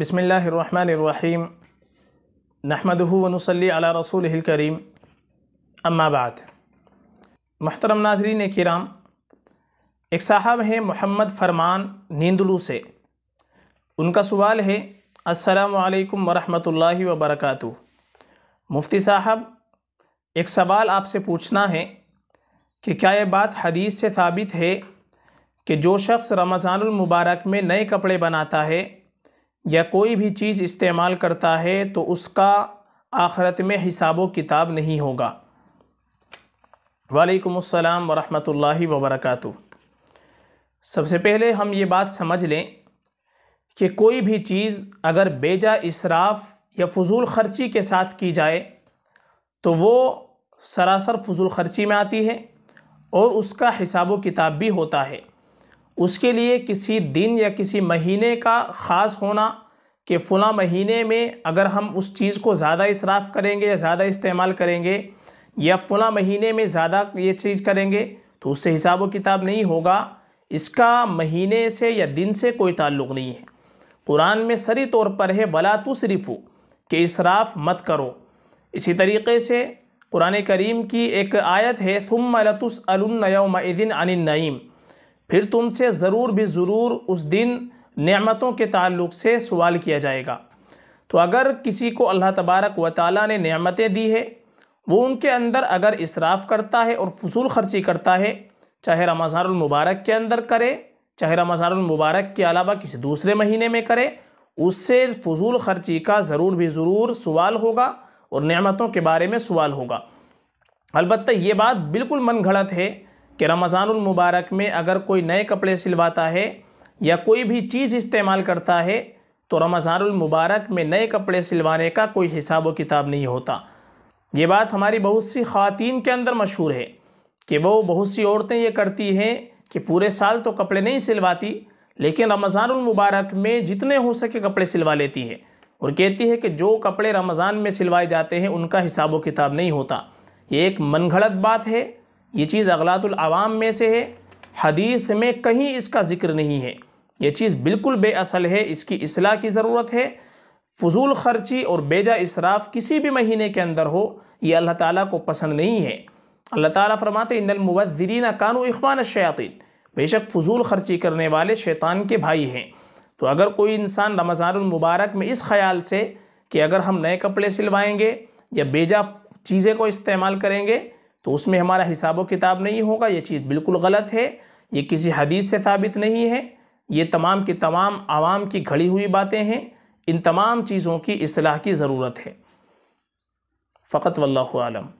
बसमीम नहमदनसली अला रसूल करीम अम्माबाद महतरम नाजरीन कराम एक साहब हैं मोहम्मद फरमान नींदलू से उनका सवाल है असलकम वरहमल वबरक मुफ्ती साहब एक सवाल आपसे पूछना है कि क्या ये बात हदीस से साबित है कि जो शख्स रमज़ानमबारक में नए कपड़े बनाता है या कोई भी चीज़ इस्तेमाल करता है तो उसका आखरत में हिसाब किताब नहीं होगा वालेकुम वरहमतुल्लाहि व वबरकू सबसे पहले हम ये बात समझ लें कि कोई भी चीज़ अगर बेजा इसराफ या फजूल खर्ची के साथ की जाए तो वो सरासर फजूल खर्ची में आती है और उसका हिसाब किताब भी होता है उसके लिए किसी दिन या किसी महीने का ख़ास होना कि फ़लाँ महीने में अगर हम उस चीज़ को ज़्यादा इसराफ़ करेंगे या ज़्यादा इस्तेमाल करेंगे या फ़लाँ महीने में ज़्यादा ये चीज़ करेंगे तो उससे हिसाब व किताब नहीं होगा इसका महीने से या दिन से कोई ताल्लुक़ नहीं है कुरान में सरी तौर पर है वला तुसरिफू के इसराफ़ मत करो इसी तरीके से कुरान करीम की एक आयत है तुम लतुस अलनयम दिन अनिल नईम फिर तुमसे ज़रूर भी ज़रूर उस दिन नेमतों के ताल्लुक से सवाल किया जाएगा तो अगर किसी को अल्लाह तबारक व ताली ने नेमतें दी है वो उनके अंदर अगर इसराफ़ करता है और फसूल खर्ची करता है चाहे रमज़ानमबारक के अंदर करे चाहे रमज़ानमबारक के अलावा किसी दूसरे महीने में करे उससे फजूल खर्ची का ज़रूर भी ज़रूर सवाल होगा और नमतों के बारे में सवाल होगा अलबत् ये बात बिल्कुल मन घड़त है कि रमज़ानमबारक में अगर कोई नए कपड़े सिलवाता है या कोई भी चीज़ इस्तेमाल करता है तो रमज़ानमबारक में नए कपड़े सिलवाने का कोई हिसाब व किताब नहीं होता ये बात हमारी बहुत सी ख़वान के अंदर मशहूर है कि वो बहुत सी औरतें ये करती हैं कि पूरे साल तो कपड़े नहीं सिलवाती लेकिन रमज़ानमबारक में जितने हो सके कपड़े सिलवा लेती है और कहती है कि जो कपड़े रमज़ान में सिलवाए जाते हैं उनका हिसाब व किताब नहीं होता ये एक मनगढ़ंत बात है ये चीज़ अगलातुलवाम में से है हदीस में कहीं इसका ज़िक्र नहीं है ये चीज़ बिल्कुल बेअसल है इसकी असलाह की ज़रूरत है फजूल खर्ची और बेजा इसराफ किसी भी महीने के अंदर हो ये अल्लाह ताला को पसंद नहीं है अल्लाह ताला फरमाते इनमुबद्रीन कानू इखवान शयातिन बेशक फजूल खर्ची करने वाले शैतान के भाई हैं तो अगर कोई इंसान रमज़ानमबारक में इस ख्याल से कि अगर हम नए कपड़े सिलवाएंगे या बेजा चीज़ें को इस्तेमाल करेंगे तो उसमें हमारा हिसाब किताब नहीं होगा ये चीज़ बिल्कुल गलत है ये किसी हदीस से साबित नहीं है ये तमाम के तमाम आवाम की घड़ी हुई बातें हैं इन तमाम चीज़ों की असलाह की ज़रूरत है फ़कत वल्लम